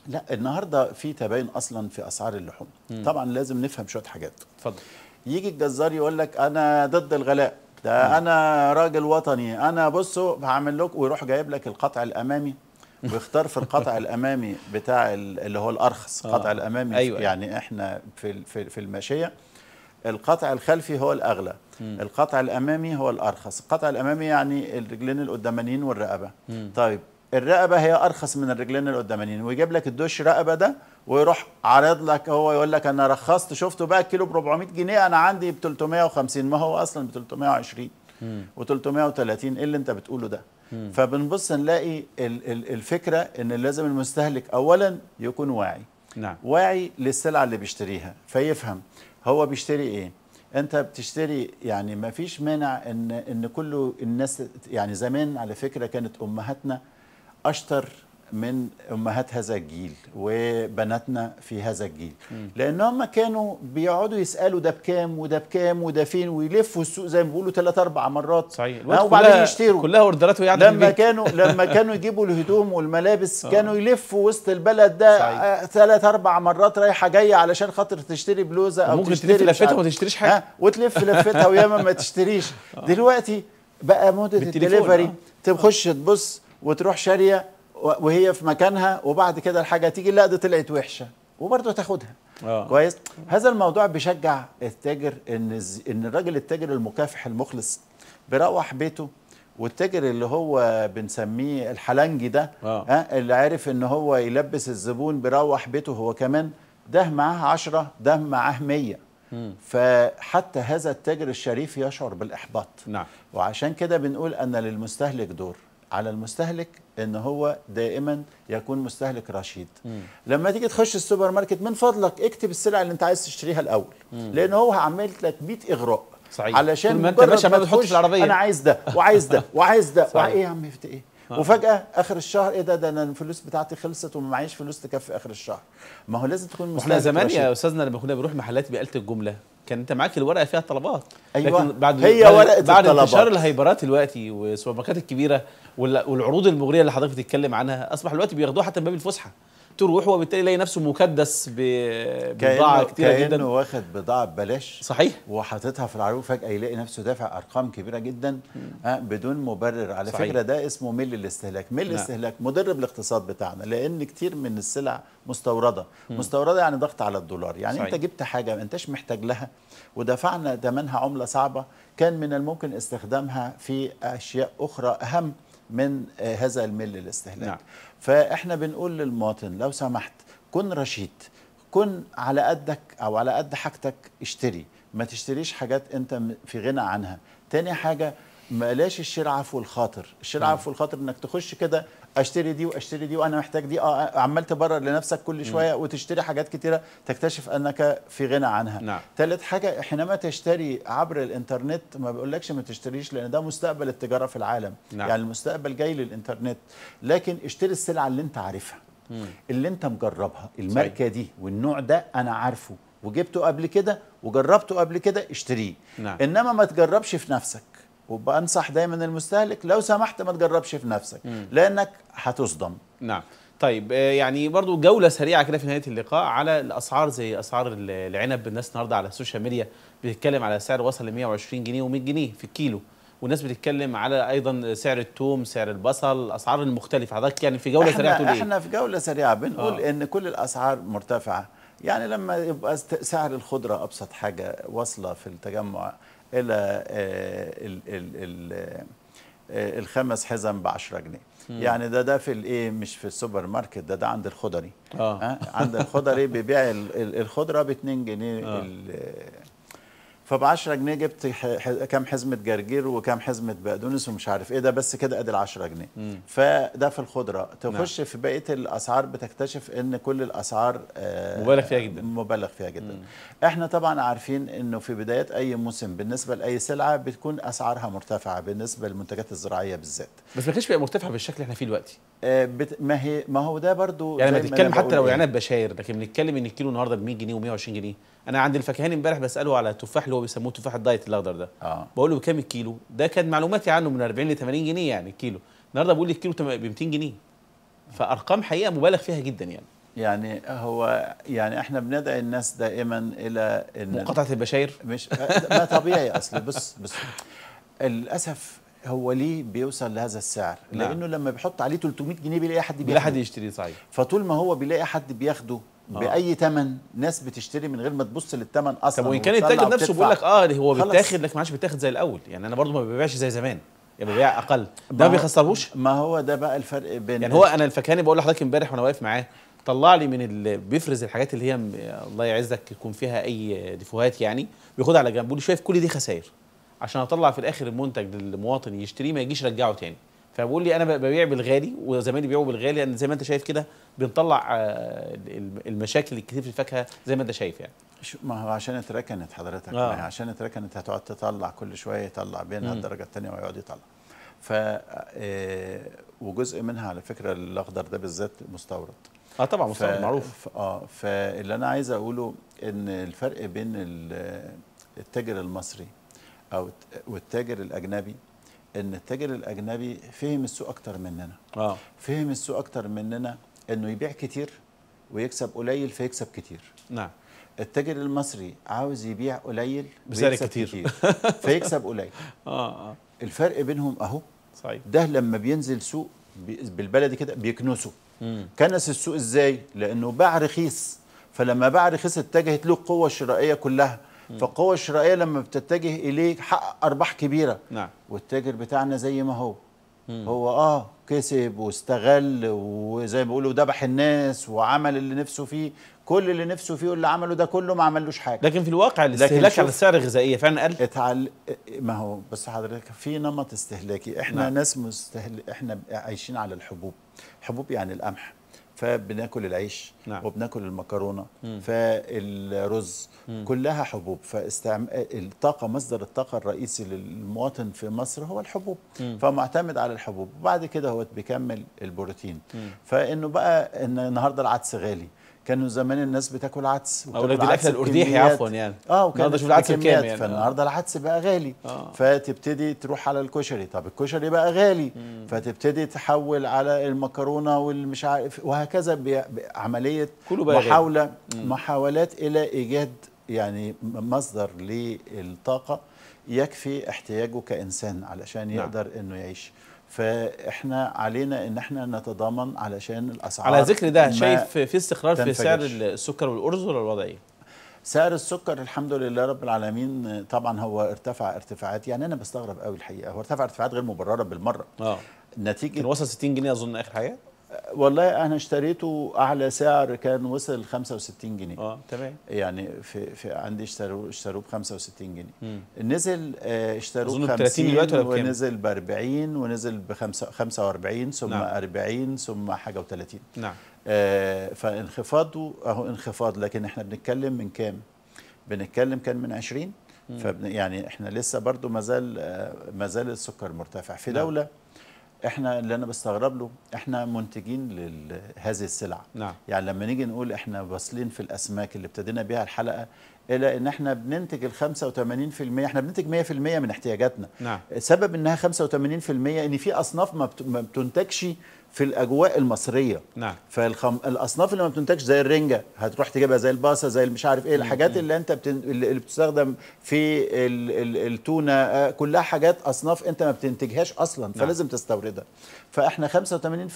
لا النهارده في تباين اصلا في اسعار اللحوم مم. طبعا لازم نفهم شويه حاجات اتفضل يجي الجزار يقول لك انا ضد الغلاء ده مم. انا راجل وطني انا بصوا هعمل لك ويروح جايب لك القطع الامامي ويختار في القطع الامامي بتاع اللي هو الارخص القطع آه. الامامي أيوة. يعني احنا في في الماشيه القطع الخلفي هو الاغلى مم. القطع الامامي هو الارخص القطع الامامي يعني الرجلين القدامانيين والرقبه مم. طيب الرقبه هي ارخص من الرجلين القدامانيين ويجيب لك الدش رقبه ده ويروح عارض لك هو يقول لك انا رخصت شفته بقى الكيلو ب 400 جنيه انا عندي ب 350 ما هو اصلا ب 320 و330 ايه اللي انت بتقوله ده فبنبص نلاقي الفكره ان لازم المستهلك اولا يكون واعي نعم. واعي للسلعه اللي بيشتريها فيفهم هو بيشتري ايه انت بتشتري يعني ما فيش مانع ان ان كله الناس يعني زمان على فكره كانت امهاتنا اشطر من امهات هذا الجيل وبناتنا في هذا الجيل لان هم كانوا بيقعدوا يسالوا ده بكام وده بكام وده فين ويلفوا السوق زي ما بيقولوا ثلاث اربع مرات صحيح آه، وبعدين يشتروا كلها اوردرات ويعدوا لما كانوا [laughs] لما كانوا يجيبوا الهدوم والملابس آه. كانوا يلفوا وسط البلد ده ثلاث آه، اربع مرات رايحه جايه علشان خاطر تشتري بلوزه او ممكن تشتري تلف لفتها وما تشتريش حاجه وتلف لفتها وياما ما تشتريش [laughs] دلوقتي بقى موضه الدليفري تخش تبص وتروح شاريه وهي في مكانها وبعد كده الحاجه تيجي لا دي طلعت وحشه وبرضه تاخدها آه. كويس هذا الموضوع بيشجع التاجر ان ان الراجل التاجر المكافح المخلص بيروح بيته والتاجر اللي هو بنسميه الحلنجي ده آه. آه اللي عارف ان هو يلبس الزبون بيروح بيته هو كمان ده معاه 10 ده معاه 100 فحتى هذا التاجر الشريف يشعر بالاحباط نعم وعشان كده بنقول ان للمستهلك دور على المستهلك ان هو دائما يكون مستهلك رشيد مم. لما تيجي تخش السوبر ماركت من فضلك اكتب السلع اللي انت عايز تشتريها الاول مم. لان هو عامل لك 100 اغراء صحيح علشان ما انت ماشي ما بتحطش العربيه انا عايز ده وعايز ده [laughs] وعايز ده وعايز ايه يا عم في ايه آه. وفجاه اخر الشهر ايه ده ده انا الفلوس بتاعتي خلصت وما معيش فلوس تكفي اخر الشهر ما هو لازم تكون مستهلك احنا زمان يا استاذنا لما كنا بنروح محلات بقاله الجمله كان انت معاك الورقه فيها طلبات ايوه لكن بعد هي ورقه بعد الطلبات. انتشار الهايبرات دلوقتي والسوبر الكبيره والعروض المغريه اللي حضرتك بتتكلم عنها اصبح دلوقتي بياخدوها حتى من باب الفسحه تروح وبالتالي يلاقي نفسه مكدس ببضاعه كتيره جدا كانه واخد بضاعه ببلاش صحيح وحاططها في العربيه فجاه يلاقي نفسه دافع ارقام كبيره جدا آه، بدون مبرر على صحيح. فكره ده اسمه مل الاستهلاك مل الاستهلاك نعم. مضر بالاقتصاد بتاعنا لان كتير من السلع مستورده مم. مستورده يعني ضغط على الدولار يعني صحيح. انت جبت حاجه ما انتش محتاج لها ودفعنا ثمنها عمله صعبه كان من الممكن استخدامها في اشياء اخرى اهم من آه، هذا الميل للاستهلاك نعم. فاحنا بنقول للمواطن لو سمحت كن رشيد كن على قدك او على قد حاجتك اشتري ما تشتريش حاجات انت في غنى عنها تاني حاجه بلاش الشراء عفو الخاطر الشراء نعم. عفو الخاطر انك تخش كده اشتري دي واشتري دي وانا محتاج دي اه, آه، عمال تبرر لنفسك كل شويه وتشتري حاجات كتيره تكتشف انك في غنى عنها نعم. ثالث حاجه حينما تشتري عبر الانترنت ما بقولكش ما تشتريش لان ده مستقبل التجاره في العالم نعم. يعني المستقبل جاي للانترنت لكن اشتري السلعه اللي انت عارفها مم. اللي انت مجربها الماركه دي والنوع ده انا عارفه وجبته قبل كده وجربته قبل كده اشتريه نعم. انما ما تجربش في نفسك وبنصح دايما المستهلك لو سمحت ما تجربش في نفسك لانك هتصدم نعم طيب آه، يعني برضو جولة سريعة كده في نهاية اللقاء على الأسعار زي أسعار العنب الناس النهاردة على السوشيال ميديا بتتكلم على سعر وصل ل 120 جنيه و100 جنيه في الكيلو والناس بتتكلم على ايضا سعر الثوم سعر البصل الاسعار المختلفه حضرتك يعني في جوله سريعه تقول إيه؟ احنا في جوله سريعه بنقول آه. ان كل الاسعار مرتفعه يعني لما يبقى سعر الخضره ابسط حاجه واصله في التجمع الى آه، ال ال ال آه، الخمس حزم ب 10 جنيه مم. يعني ده ده في الايه مش في السوبر ماركت ده ده عند الخضري اه عند الخضري بيبيع الخضره ب 2 جنيه آه. فب 10 جنيه جبت كام حزمه جرجير وكام حزمه بقدونس ومش عارف ايه ده بس كده ادي ال 10 جنيه مم. فده في الخضره تخش نعم. في بقيه الاسعار بتكتشف ان كل الاسعار آه، مبالغ فيها جدا مبالغ فيها جدا مم. احنا طبعا عارفين انه في بدايه اي موسم بالنسبه لاي سلعه بتكون اسعارها مرتفعه بالنسبه للمنتجات الزراعيه بالذات بس ما كانش بيبقى مرتفع بالشكل اللي احنا فيه دلوقتي آه بت... ما هي ما هو ده برضو يعني ما تتكلم حتى لو العنب بشاير لكن بنتكلم ان الكيلو النهارده ب 100 جنيه و120 جنيه انا عند الفكهاني امبارح بساله على التفاح اللي هو بيسموه تفاح الدايت الاخضر ده آه. بقول له بكام الكيلو ده كان معلوماتي عنه من 40 ل 80 جنيه يعني الكيلو النهارده بقول لي الكيلو ب 200 جنيه فارقام حقيقه مبالغ فيها جدا يعني يعني هو يعني احنا بندعي الناس دائما الى ان مقاطعه البشاير مش آه، ما طبيعي اصل بص بص للاسف هو ليه بيوصل لهذا السعر؟ لا. نعم. لانه لما بيحط عليه 300 جنيه بيلاقي حد بيلاقي حد يشتري صحيح فطول ما هو بيلاقي حد بياخده آه. باي ثمن ناس بتشتري من غير ما تبص للثمن اصلا طب وان كان التاجر نفسه بيقول لك اه هو بيتاخد لك ما عادش بيتاخد زي الاول يعني انا برضو ما ببيعش زي زمان يعني ببيع اقل ده ما بيخسرهوش ما هو ده بقى الفرق بين يعني هو انا الفكاني بقول لحضرتك امبارح وانا واقف معاه طلع لي من اللي بيفرز الحاجات اللي هي الله يعزك يكون فيها اي ديفوهات يعني بياخدها على جنب بيقول شايف كل دي خسائر عشان اطلع في الاخر المنتج للمواطن يشتريه ما يجيش يرجعه تاني فبقول لي انا ببيع بالغالي وزمايلي بيبيعوا بالغالي يعني زي ما انت شايف كده بنطلع آه، المشاكل الكتير في الفاكهه زي ما انت شايف يعني ما هو عشان اتركنت حضرتك آه. عشان اتركنت هتقعد تطلع كل شويه يطلع بينها الدرجه الثانيه ويقعد يطلع ف آه، آه، وجزء منها على فكره الاخضر ده بالذات مستورد اه طبعا مستورد ف... معروف اه فاللي انا عايز اقوله ان الفرق بين التاجر المصري او والتاجر الاجنبي ان التاجر الاجنبي فهم السوق اكتر مننا اه فهم السوق اكتر مننا انه يبيع كتير ويكسب قليل فيكسب كتير نعم التاجر المصري عاوز يبيع قليل بسعر كتير, كتير فيكسب قليل [laughs] اه اه الفرق بينهم اهو صحيح ده لما بينزل سوق بالبلدي كده بيكنسه كنس السوق ازاي لانه باع رخيص فلما باع رخيص اتجهت له القوه الشرائيه كلها فالقوة الشرائية لما بتتجه إليك حقق أرباح كبيرة نعم. والتاجر بتاعنا زي ما هو مم. هو آه كسب واستغل وزي ما بيقولوا دبح الناس وعمل اللي نفسه فيه كل اللي نفسه فيه واللي عمله ده كله ما عملوش حاجه لكن في الواقع الاستهلاك على السعر الغذائيه فعلا قل اتعل... ما هو بس حضرتك في نمط استهلاكي احنا نعم. ناس مستهل... احنا عايشين على الحبوب حبوب يعني القمح فبناكل العيش نعم. وبناكل المكرونه مم. فالرز مم. كلها حبوب فاستعم... الطاقه مصدر الطاقه الرئيسي للمواطن في مصر هو الحبوب مم. فمعتمد على الحبوب وبعد كده هو بيكمل البروتين مم. فانه بقى ان النهارده العدس غالي كانوا زمان الناس بتاكل عدس او الاكل الارديحي عفوا يعني اه وكان النهارده العدس بكام يعني فالنهارده العدس بقى غالي آه. فتبتدي تروح على الكشري طب الكشري بقى غالي مم. فتبتدي تحول على المكرونه والمش عارف وهكذا بعمليه محاوله غالي. محاولات الى ايجاد يعني مصدر للطاقه يكفي احتياجه كانسان علشان نعم. يقدر نعم. انه يعيش فاحنا علينا ان احنا نتضامن علشان الاسعار على ذكر ده شايف في استقرار في سعر السكر والارز ولا الوضع ايه؟ سعر السكر الحمد لله رب العالمين طبعا هو ارتفع ارتفاعات يعني انا بستغرب قوي الحقيقه هو ارتفع ارتفاعات غير مبرره بالمره اه نتيجه كان وصل 60 جنيه اظن اخر حاجه والله انا اشتريته اعلى سعر كان وصل 65 جنيه اه تمام يعني في, في عندي اشتروه اشتروه ب 65 جنيه مم. نزل آه، اشتروه ب 30 دلوقتي ولا ونزل ب 40 ونزل ب 45 ثم نعم. 40 ثم حاجه و30 نعم آه فانخفاضه اهو انخفاض لكن احنا بنتكلم من كام؟ بنتكلم كان من 20 فبن يعني احنا لسه برضو زال آه زال السكر مرتفع في نعم. دوله احنا اللي انا بستغرب له احنا منتجين لهذه السلع نعم. يعني لما نيجي نقول احنا واصلين في الاسماك اللي ابتدينا بيها الحلقه الى ان احنا بننتج ال 85% احنا بننتج 100% من احتياجاتنا نعم. سبب انها 85% ان في اصناف ما بتنتجش في الاجواء المصريه نعم فالخم... الاصناف اللي ما بتنتجش زي الرنجه هتروح تجيبها زي الباصه زي مش عارف ايه الحاجات اللي انت بتن... اللي بتستخدم في ال... التونه آه، كلها حاجات اصناف انت ما بتنتجهاش اصلا نعم. فلازم نعم. تستوردها فاحنا 85%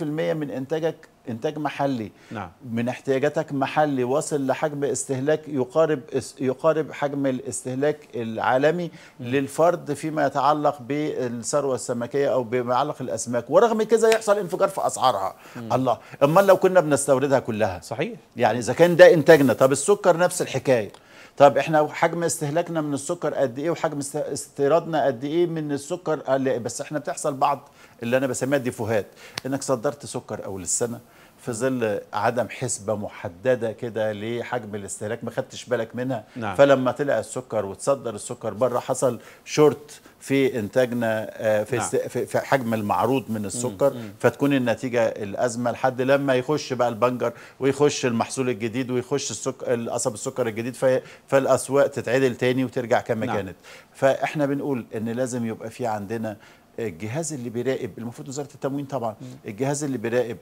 من انتاجك انتاج محلي نعم. من احتياجاتك محلي واصل لحجم استهلاك يقارب يقارب حجم الاستهلاك العالمي للفرد فيما يتعلق بالثروه السمكيه او بما يتعلق الاسماك ورغم كذا يحصل انفجار في اسعارها مم. الله امال لو كنا بنستوردها كلها صحيح يعني اذا كان ده انتاجنا طب السكر نفس الحكايه طب احنا حجم استهلاكنا من السكر قد ايه وحجم استيرادنا قد ايه من السكر بس احنا بتحصل بعض اللي انا بسميها ديفوهات انك صدرت سكر اول السنه في ظل عدم حسبه محدده كده لحجم الاستهلاك ما خدتش بالك منها نعم. فلما طلع السكر وتصدر السكر بره حصل شورت في انتاجنا آه، في نعم. في حجم المعروض من السكر مم. مم. فتكون النتيجه الازمه لحد لما يخش بقى البنجر ويخش المحصول الجديد ويخش السكر القصب السكر الجديد فالاسواق تتعدل تاني وترجع كما نعم. كانت فاحنا بنقول ان لازم يبقى في عندنا الجهاز اللي بيراقب المفروض وزاره التموين طبعا مم. الجهاز اللي بيراقب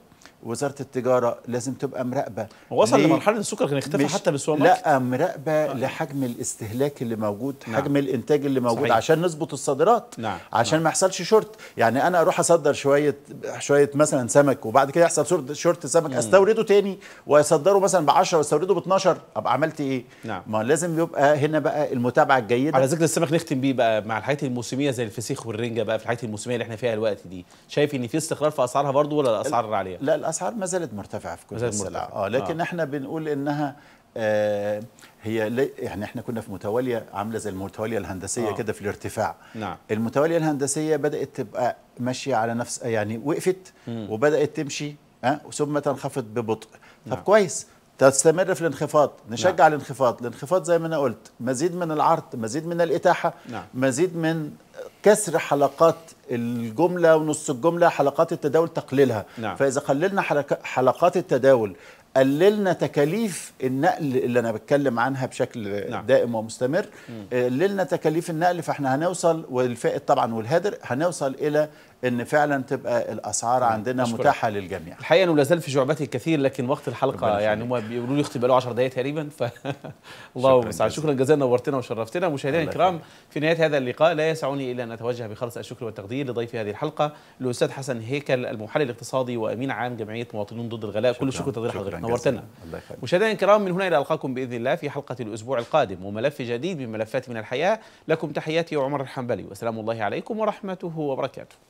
وزاره التجاره لازم تبقى مراقبه وصل لمرحله السكر كان اختفى حتى بالسوبر لا مراقبه آه. لحجم الاستهلاك اللي موجود نعم. حجم الانتاج اللي موجود صحيح. عشان نظبط الصادرات نعم. عشان نعم. ما يحصلش شورت يعني انا اروح اصدر شويه شويه مثلا سمك وبعد كده يحصل شورت سمك مم. استورده تاني واصدره مثلا ب 10 واستورده ب 12 ابقى عملت ايه نعم. ما لازم يبقى هنا بقى المتابعه الجيده على ذكر السمك نختم بيه بقى مع الحاجات الموسميه زي الفسيخ والرنجه بقى في الحاجات الموسميه اللي احنا فيها الوقت دي شايف ان في استقرار في اسعارها برضو ولا الاسعار عاليه لا الاسعار ما زالت مرتفعه في كل السلع اه لكن آه. احنا بنقول انها آه، هي يعني احنا كنا في متواليه عامله زي المتواليه الهندسيه آه. كده في الارتفاع نعم. المتواليه الهندسيه بدات تبقى ماشيه على نفس يعني وقفت مم. وبدات تمشي ها أه؟ ثم تنخفض ببطء نعم. طب كويس تستمر في الانخفاض نعم. نشجع نعم. الانخفاض الانخفاض زي ما انا قلت مزيد من العرض مزيد من الاتاحه نعم. مزيد من كسر حلقات الجمله ونص الجمله حلقات التداول تقليلها نعم. فاذا قللنا حلقات التداول قللنا تكاليف النقل اللي انا بتكلم عنها بشكل نعم. دائم ومستمر آه، قللنا تكاليف النقل فاحنا هنوصل والفائت طبعا والهدر هنوصل الى ان فعلا تبقى الاسعار عندنا أشكرك. متاحه للجميع الحقيقه انه لازال في جعبتي كثير لكن وقت الحلقه يعني هم بيقولوا لي اختي 10 دقائق تقريبا ف [laughs] الله المستعان شكرا جزيلا نورتنا وشرفتنا مشاهدينا الكرام في نهايه هذا اللقاء لا يسعني الا ان اتوجه بخالص الشكر والتقدير لضيف هذه الحلقه الاستاذ حسن هيكل المحلل الاقتصادي وامين عام جمعيه مواطنين ضد الغلاء كل الشكر والتقدير حضرتك نورتنا مشاهدينا الكرام من هنا الى القاكم باذن الله في حلقه الاسبوع القادم وملف جديد من ملفات من الحياه لكم تحياتي وعمر الحنبلي وسلام الله عليكم ورحمته وبركاته